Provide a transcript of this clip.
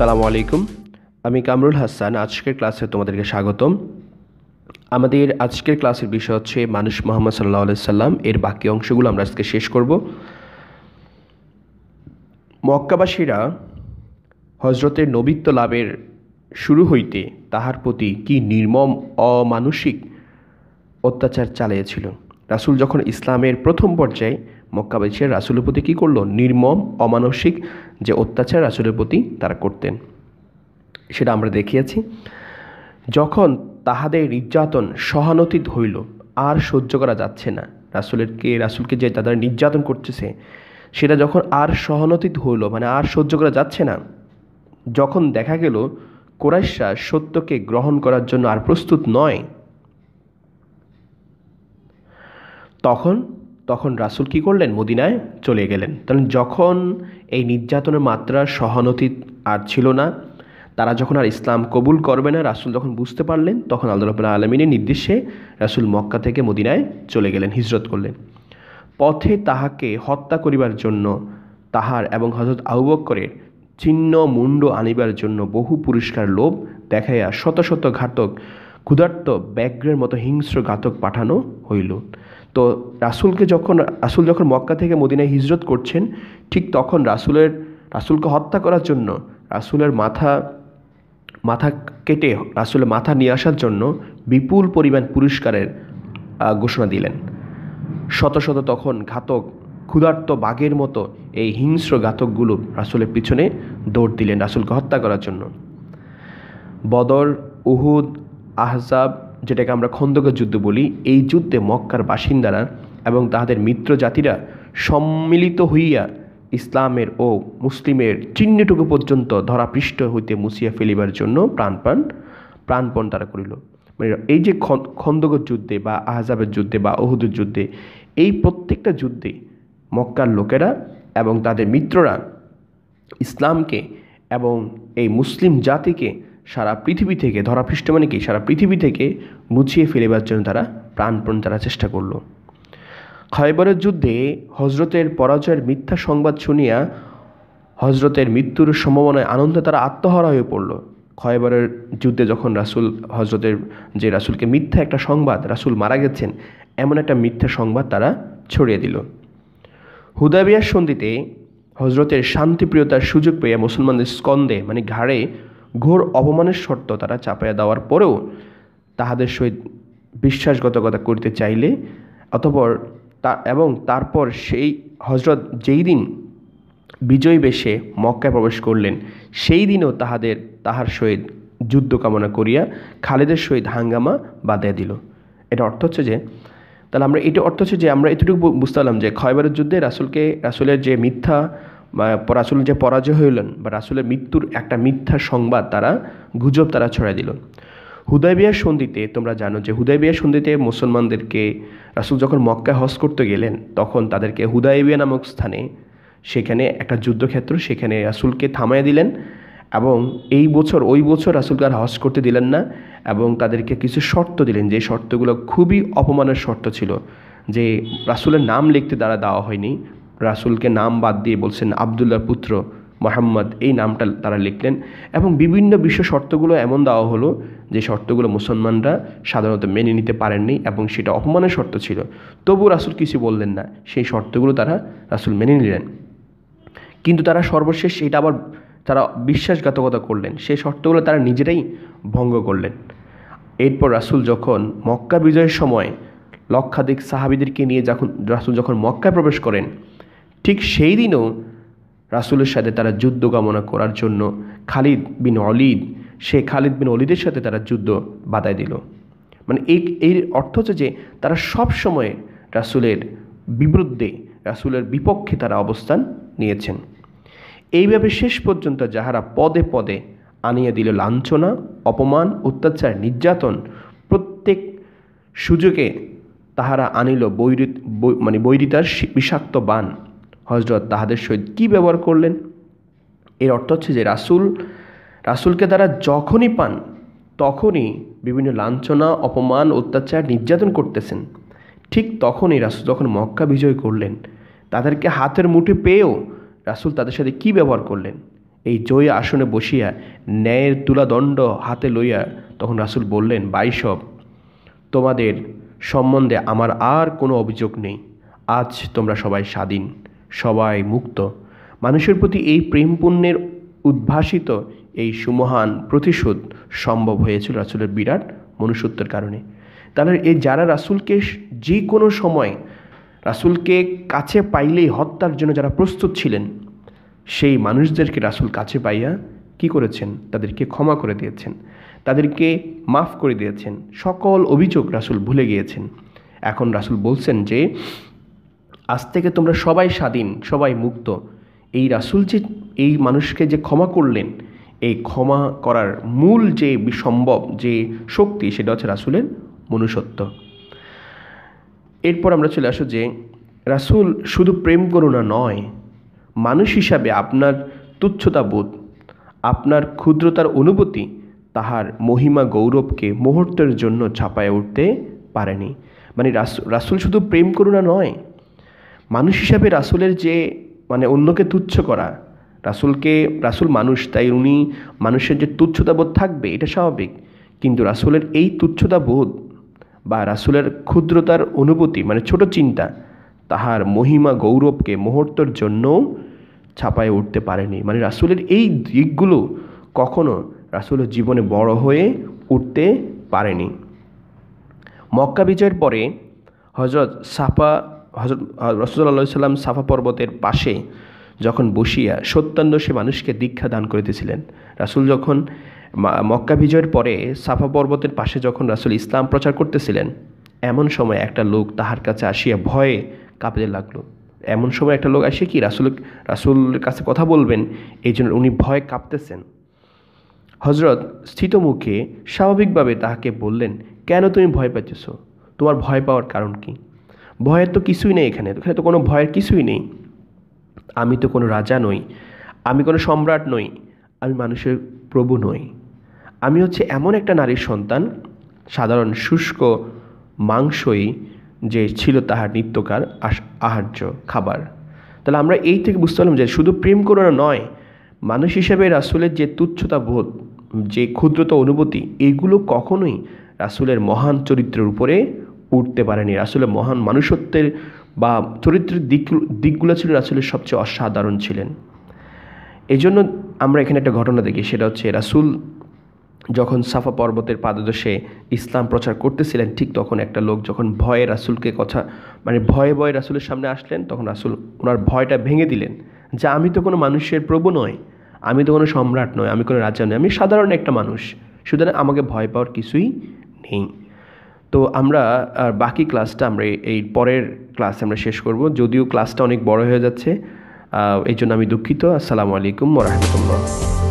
সালামু আলাইকুম আমি কামরুল হাসান আজকের ক্লাসে তোমাদেরকে স্বাগতম আমাদের আজকের ক্লাসের বিষয় হচ্ছে মানুষ মোহাম্মদ সাল্লাহ সাল্লাম এর বাকি অংশগুলো আমরা আজকে শেষ করব মক্কাবাসীরা হজরতের নবিত্ব লাভের শুরু হইতে তাহার প্রতি কি নির্মম অমানসিক অত্যাচার চালিয়েছিল রাসুল যখন ইসলামের প্রথম পর্যায়ে মক্কাবাসীরা রাসুলের প্রতি কী করলো নির্মম অমানসিক যে অত্যাচার রাসুলের প্রতি তারা করতেন সেটা আমরা দেখিয়েছি যখন তাহাদের নির্যাতন সহানুতীত হইল আর সহ্য করা যাচ্ছে না রাসুলেরকে রাসুলকে যে তাদের নির্যাতন করতেছে সেটা যখন আর সহানুতীত হইল মানে আর সহ্য করা যাচ্ছে না যখন দেখা গেল কোরাইশা সত্যকে গ্রহণ করার জন্য আর প্রস্তুত নয় তখন তখন রাসুল কি করলেন মদিনায় চলে গেলেন কারণ যখন এই নির্যাতনের মাত্রা সহানতি আর ছিল না তারা যখন আর ইসলাম কবুল করবে না রাসুল যখন বুঝতে পারলেন তখন আল্লাহ আলমিনের নির্দেশে রাসুল মক্কা থেকে মদিনায় চলে গেলেন হিজরত করলেন পথে তাহাকে হত্যা করিবার জন্য তাহার এবং হজরত করে চিহ্ন মুন্ড আনিবার জন্য বহু পুরস্কার লোভ দেখাইয়া শত শত ঘাতক ক্ষুধার্ত ব্যাঘ্রের মতো হিংস্র ঘাতক পাঠানো হইল তো রাসুলকে যখন রাসুল যখন মক্কা থেকে মদিনায় হিজরত করছেন ঠিক তখন রাসুলের রাসুলকে হত্যা করার জন্য রাসুলের মাথা মাথা কেটে রাসুলের মাথা নিয়ে আসার জন্য বিপুল পরিমাণ পুরস্কারের ঘোষণা দিলেন শত শত তখন ঘাতক ক্ষুধার্ত বাঘের মতো এই হিংস্র ঘাতকগুলো রাসুলের পিছনে দৌড় দিলেন রাসুলকে হত্যা করার জন্য বদর উহুদ আহজাব যেটাকে আমরা খন্দকের যুদ্ধ বলি এই যুদ্ধে মক্কার বাসিন্দারা এবং তাহাদের মিত্র জাতিরা সম্মিলিত হইয়া ইসলামের ও মুসলিমের চিহ্নটুকু পর্যন্ত ধরাপৃষ্ঠ হইতে মুসিয়া ফেলিবার জন্য প্রাণপণ প্রাণপণ তারা করিল মানে এই যে খন্দকের যুদ্ধে বা আহজাবের যুদ্ধে বা অহুদের যুদ্ধে এই প্রত্যেকটা যুদ্ধে মক্কার লোকেরা এবং তাদের মিত্ররা ইসলামকে এবং এই মুসলিম জাতিকে সারা পৃথিবী থেকে ধরাপৃষ্ট মানে কি সারা পৃথিবী থেকে মুছিয়ে ফেলেবার জন্য তারা প্রাণপণ তারা চেষ্টা করল খয়বরের যুদ্ধে হজরতের পরাজয়ের মিথ্যা সংবাদ শুনিয়া হজরতের মৃত্যুর সম্ভাবনায় আনন্দে তারা আত্মহারা হয়ে পড়ল খয়বরের যুদ্ধে যখন রাসুল হজরতের যে রাসুলকে মিথ্যা একটা সংবাদ রাসুল মারা গেছেন এমন একটা মিথ্যা সংবাদ তারা ছড়িয়ে দিল হুদাবিয়ার সন্ধিতে হজরতের শান্তিপ্রিয়তার সুযোগ পেয়ে মুসলমানদের স্কন্দে মানে ঘাড়ে ঘোর অপমানের শর্ত তারা চাপাইয়া দেওয়ার পরেও তাহাদের সহিত বিশ্বাসগতকতা করিতে চাইলে অতপর তা এবং তারপর সেই হজরত যেই দিন বিজয় বেশে মক্কায় প্রবেশ করলেন সেই দিনও তাহাদের তাহার সহিত যুদ্ধ কামনা করিয়া খালেদের সহিত হাঙ্গামা বাঁধিয়া দিল এটা অর্থ হচ্ছে যে তাহলে আমরা এটা অর্থ হচ্ছে যে আমরা এতটুকু বুঝতে পারলাম যে খয়বারের যুদ্ধে রাসুলকে রাসুলের যে মিথ্যা রাসুল যে পরাজয় হইলেন বা রাসুলের মৃত্যুর একটা মিথ্যা সংবাদ তারা গুজব তারা ছড়াই দিল হুদাইবিয়ার সন্ধিতে তোমরা জানো যে হুদাইবিয়ার সন্ধিতে মুসলমানদেরকে রাসুল যখন মক্কায় হস করতে গেলেন তখন তাদেরকে হুদাইবিয়া নামক স্থানে সেখানে একটা যুদ্ধক্ষেত্র সেখানে রাসুলকে থামায় দিলেন এবং এই বছর ওই বছর রাসুলকে আর হস করতে দিলেন না এবং তাদেরকে কিছু শর্ত দিলেন যে শর্তগুলো খুবই অপমানের শর্ত ছিল যে রাসুলের নাম লিখতে তারা দেওয়া হয়নি রাসুলকে নাম বাদ দিয়ে বলছেন আবদুল্লার পুত্র মোহাম্মদ এই নামটা তারা লিখলেন এবং বিভিন্ন বিশ্ব শর্তগুলো এমন দেওয়া হলো যে শর্তগুলো মুসলমানরা সাধারণত মেনে নিতে পারেননি এবং সেটা অপমানের শর্ত ছিল তবু রাসুল কিছু বললেন না সেই শর্তগুলো তারা রাসুল মেনে নিলেন কিন্তু তারা সর্বশেষ সেটা আবার তারা বিশ্বাসঘাতকতা করলেন সেই শর্তগুলো তারা নিজেরাই ভঙ্গ করলেন এরপর রাসুল যখন মক্কা বিজয়ের সময় লক্ষাধিক সাহাবিদেরকে নিয়ে যখন রাসুল যখন মক্কায় প্রবেশ করেন ঠিক সেই দিনও রাসুলের সাথে তারা যুদ্ধ কামনা করার জন্য খালিদ বিন অলিদ সে খালিদ বিন অলিদের সাথে তারা যুদ্ধ বাধায় দিল মানে এই এর অর্থ হচ্ছে যে তারা সব সময় রাসুলের বিবরুদ্ধে রাসুলের বিপক্ষে তারা অবস্থান নিয়েছেন এইভাবে শেষ পর্যন্ত যাহারা পদে পদে আনিয়ে দিল লাঞ্ছনা অপমান অত্যাচার নির্যাতন প্রত্যেক সুযোগে তাহারা আনিল বৈরিত মানে বৈরিতার বিষাক্ত বান হজরত তাহাদের সহিত কী ব্যবহার করলেন এর অর্থ হচ্ছে যে রাসুল রাসুলকে তারা যখনই পান তখনই বিভিন্ন লাঞ্ছনা অপমান অত্যাচার নির্যাতন করতেছেন ঠিক তখনই রাসুল যখন মক্কা বিজয় করলেন তাদেরকে হাতের মুঠে পেয়েও রাসুল তাদের সাথে কি ব্যবহার করলেন এই জয়ী আসনে বসিয়া ন্যায়ের তুলাদণ্ড হাতে লইয়া তখন রাসুল বললেন বাইসব তোমাদের সম্বন্ধে আমার আর কোনো অভিযোগ নেই আজ তোমরা সবাই স্বাধীন সবাই মুক্ত মানুষের প্রতি এই প্রেম পুণ্যের উদ্ভাসিত এই সুমহান প্রতিশোধ সম্ভব হয়েছিল রাসুলের বিরাট মনুষ্যত্বের কারণে তাহলে এ যারা রাসুলকে যে কোনো সময় রাসুলকে কাছে পাইলেই হত্যার জন্য যারা প্রস্তুত ছিলেন সেই মানুষদেরকে রাসুল কাছে পাইয়া কি করেছেন তাদেরকে ক্ষমা করে দিয়েছেন তাদেরকে মাফ করে দিয়েছেন সকল অভিযোগ রাসুল ভুলে গিয়েছেন এখন রাসুল বলছেন যে আজ থেকে তোমরা সবাই স্বাধীন সবাই মুক্ত এই রাসুল যে এই মানুষকে যে ক্ষমা করলেন এই ক্ষমা করার মূল যে সম্ভব যে শক্তি সেটা হচ্ছে রাসুলের মনুষ্যত্ব এরপর আমরা চলে আসো যে রাসুল শুধু প্রেম করুণা নয় মানুষ হিসাবে আপনার তুচ্ছতা বোধ আপনার ক্ষুদ্রতার অনুভূতি তাহার মহিমা গৌরবকে মুহূর্তের জন্য ছাপায় উঠতে পারেনি মানে রাসুল শুধু প্রেম করুণা নয় মানুষ হিসাবে রাসুলের যে মানে অন্যকে তুচ্ছ করা রাসুলকে রাসুল মানুষ তাই উনি মানুষের যে তুচ্ছতাবোধ থাকবে এটা স্বাভাবিক কিন্তু রাসুলের এই তুচ্ছতাবোধ বা রাসুলের ক্ষুদ্রতার অনুভূতি মানে ছোট চিন্তা তাহার মহিমা গৌরবকে মুহূর্তর জন্যও ছাপায় উঠতে পারেনি মানে রাসুলের এই দিকগুলো কখনো রাসুলের জীবনে বড় হয়ে উঠতে পারেনি মক্কা বিজয়ের পরে হজরত সাফা হজরত রসুল্লাহ সাল্লাম সাফা পর্বতের পাশে যখন বসিয়া সে মানুষকে দীক্ষা দান করিতেছিলেন রাসুল যখন মক্কা বিজয়ের পরে সাফা পর্বতের পাশে যখন রাসুল ইসলাম প্রচার করতেছিলেন এমন সময় একটা লোক তাহার কাছে আসিয়া ভয়ে কাঁপতে লাগলো এমন সময় একটা লোক আসে কি রাসুল রাসুলের কাছে কথা বলবেন এই জন্য উনি ভয় কাঁপতেছেন হজরত স্থিত মুখে স্বাভাবিকভাবে তাহাকে বললেন কেন তুমি ভয় পাইতেছ তোমার ভয় পাওয়ার কারণ কী ভয়ের তো কিছুই নেই এখানে এখানে তো কোনো ভয়ের কিছুই নেই আমি তো কোনো রাজা নই আমি কোনো সম্রাট নই আমি মানুষের প্রভু নই আমি হচ্ছে এমন একটা নারীর সন্তান সাধারণ শুষ্ক মাংসই যে ছিল তাহার নিত্যকার আহার্য খাবার তাহলে আমরা এই থেকে বুঝতে পারলাম যে শুধু প্রেম করোনা নয় মানুষ হিসেবে রাসুলের যে তুচ্ছতা বোধ যে ক্ষুদ্রতা অনুভূতি এগুলো কখনোই রাসুলের মহান চরিত্রের উপরে উঠতে পারেনি রাসুলের মহান মানুষত্বের বা চরিত্রের দিকগুলো দিকগুলো ছিল রাসুলের সবচেয়ে অসাধারণ ছিলেন এই জন্য আমরা এখানে একটা ঘটনা দেখি সেটা হচ্ছে রাসুল যখন সাফা পর্বতের পাদদেশে ইসলাম প্রচার করতেছিলেন ঠিক তখন একটা লোক যখন ভয়ে রাসুলকে কথা মানে ভয়ে ভয়ে রাসুলের সামনে আসলেন তখন রাসুল ওনার ভয়টা ভেঙে দিলেন যে আমি তো কোনো মানুষের প্রভু নয় আমি তো কোনো সম্রাট নয় আমি কোনো রাজা নই আমি সাধারণ একটা মানুষ সুতরাং আমাকে ভয় পাওয়ার কিছুই নেই তো আমরা আর বাকি ক্লাসটা আমরা এই পরের ক্লাসে আমরা শেষ করব যদিও ক্লাসটা অনেক বড় হয়ে যাচ্ছে এই জন্য আমি দুঃখিত আসসালামু আলাইকুম রহমতুল্লাহ